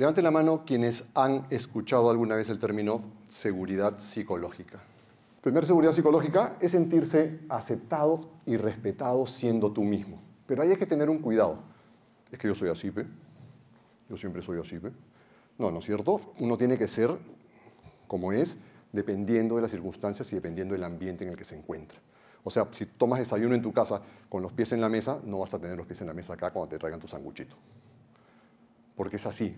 Levanten la mano quienes han escuchado alguna vez el término seguridad psicológica. Tener seguridad psicológica es sentirse aceptado y respetado siendo tú mismo. Pero ahí hay que tener un cuidado. Es que yo soy así, Yo siempre soy así, No, ¿no es cierto? Uno tiene que ser como es dependiendo de las circunstancias y dependiendo del ambiente en el que se encuentra. O sea, si tomas desayuno en tu casa con los pies en la mesa, no vas a tener los pies en la mesa acá cuando te traigan tu sanguchito. Porque es así,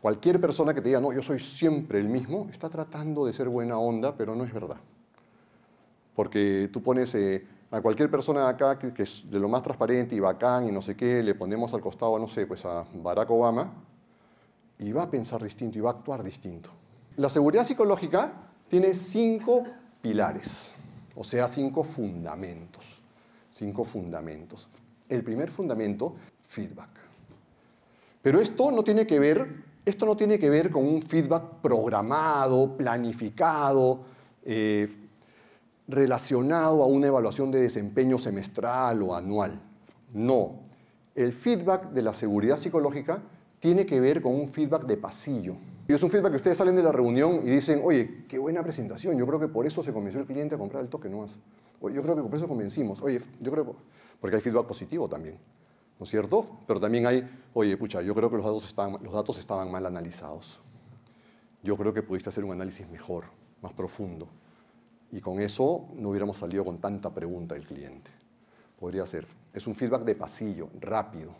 Cualquier persona que te diga, no, yo soy siempre el mismo, está tratando de ser buena onda, pero no es verdad. Porque tú pones eh, a cualquier persona acá que, es de lo más transparente y bacán y no sé qué, le ponemos al costado, no sé, pues a Barack Obama, y va a pensar distinto y va a actuar distinto. La seguridad psicológica tiene cinco pilares, o sea, cinco fundamentos. Cinco fundamentos. El primer fundamento, feedback. Pero esto no tiene que ver esto no tiene que ver con un feedback programado, planificado, eh, relacionado a una evaluación de desempeño semestral o anual. No. El feedback de la seguridad psicológica tiene que ver con un feedback de pasillo. Y es un feedback que ustedes salen de la reunión y dicen, oye, qué buena presentación, yo creo que por eso se convenció el cliente a comprar el toque nomás. Oye, yo creo que por eso convencimos. Oye, yo creo que... Porque hay feedback positivo también. ¿no es cierto? Pero también hay, oye, pucha, yo creo que los datos, estaban, los datos estaban mal analizados. Yo creo que pudiste hacer un análisis mejor, más profundo. Y con eso no hubiéramos salido con tanta pregunta del cliente. Podría ser. Es un feedback de pasillo, rápido.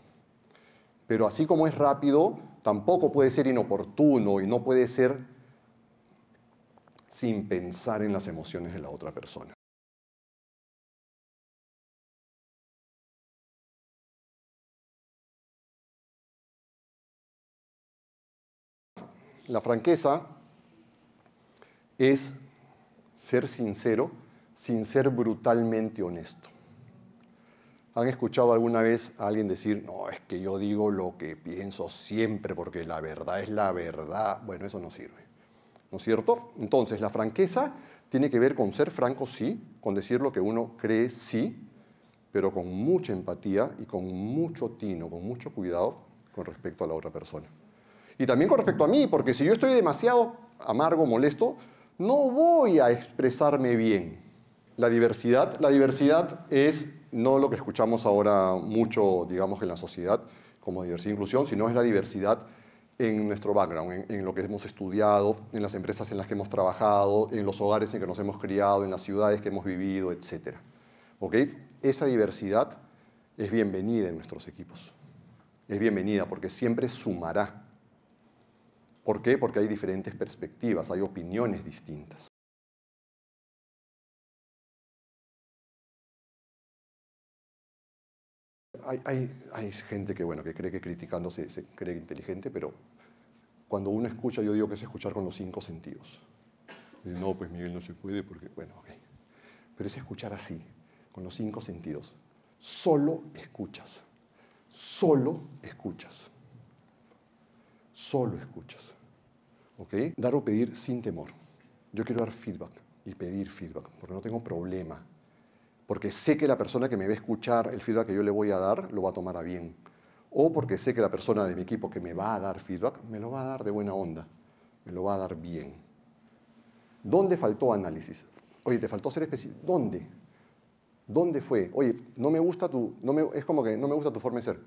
Pero así como es rápido, tampoco puede ser inoportuno y no puede ser sin pensar en las emociones de la otra persona. La franqueza es ser sincero sin ser brutalmente honesto. ¿Han escuchado alguna vez a alguien decir, no, es que yo digo lo que pienso siempre porque la verdad es la verdad? Bueno, eso no sirve. ¿No es cierto? Entonces, la franqueza tiene que ver con ser franco, sí, con decir lo que uno cree, sí, pero con mucha empatía y con mucho tino, con mucho cuidado con respecto a la otra persona y también con respecto a mí, porque si yo estoy demasiado amargo, molesto, no voy a expresarme bien. La diversidad, la diversidad es no lo que escuchamos ahora mucho, digamos, en la sociedad como diversidad e inclusión, sino es la diversidad en nuestro background, en, lo que hemos estudiado, en las empresas en las que hemos trabajado, en los hogares en que nos hemos criado, en las ciudades que hemos vivido, etc. ¿OK? Esa diversidad es bienvenida en nuestros equipos. Es bienvenida porque siempre sumará ¿Por qué? Porque hay diferentes perspectivas, hay opiniones distintas. Hay, gente que, bueno, que cree que criticando se, cree inteligente, pero cuando uno escucha, yo digo que es escuchar con los cinco sentidos. no, pues Miguel no se puede porque, bueno, ok. Pero es escuchar así, con los cinco sentidos. Solo escuchas. Solo escuchas solo escuchas. ¿Ok? Dar o pedir sin temor. Yo quiero dar feedback y pedir feedback, porque no tengo problema. Porque sé que la persona que me va a escuchar el feedback que yo le voy a dar lo va a tomar a bien. O porque sé que la persona de mi equipo que me va a dar feedback me lo va a dar de buena onda, me lo va a dar bien. ¿Dónde faltó análisis? Oye, te faltó ser específico. ¿Dónde? ¿Dónde fue? Oye, no me gusta tu, no me, es como que no me gusta tu forma de ser.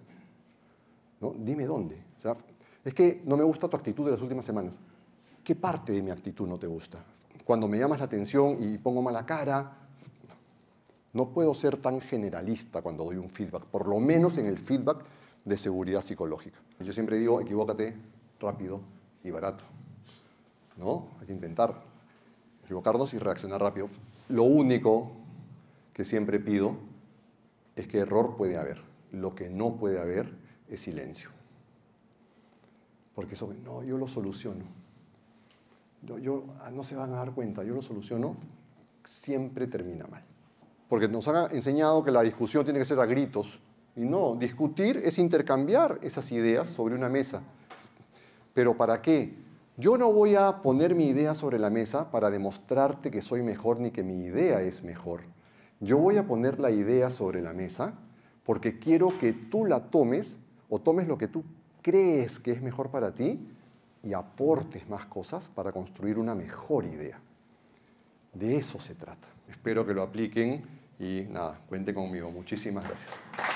¿No? Dime dónde. O es que no me gusta tu actitud de las últimas semanas. ¿Qué parte de mi actitud no te gusta? Cuando me llamas la atención y pongo mala cara, no puedo ser tan generalista cuando doy un feedback, por lo menos en el feedback de seguridad psicológica. Yo siempre digo, equivócate rápido y barato. ¿No? Hay que intentar equivocarnos y reaccionar rápido. Lo único que siempre pido es que error puede haber. Lo que no puede haber es silencio. Porque eso, no, yo lo soluciono. Ah, no se van a dar cuenta, yo lo soluciono, siempre termina mal. Porque nos han enseñado que la discusión tiene que ser a gritos. Y no, discutir es intercambiar esas ideas sobre una mesa. ¿Pero para qué? Yo no voy a poner mi idea sobre la mesa para demostrarte que soy mejor ni que mi idea es mejor. Yo voy a poner la idea sobre la mesa porque quiero que tú la tomes o tomes lo que tú crees que es mejor para ti y aportes más cosas para construir una mejor idea. De eso se trata. Espero que lo apliquen y nada, cuente conmigo. Muchísimas gracias.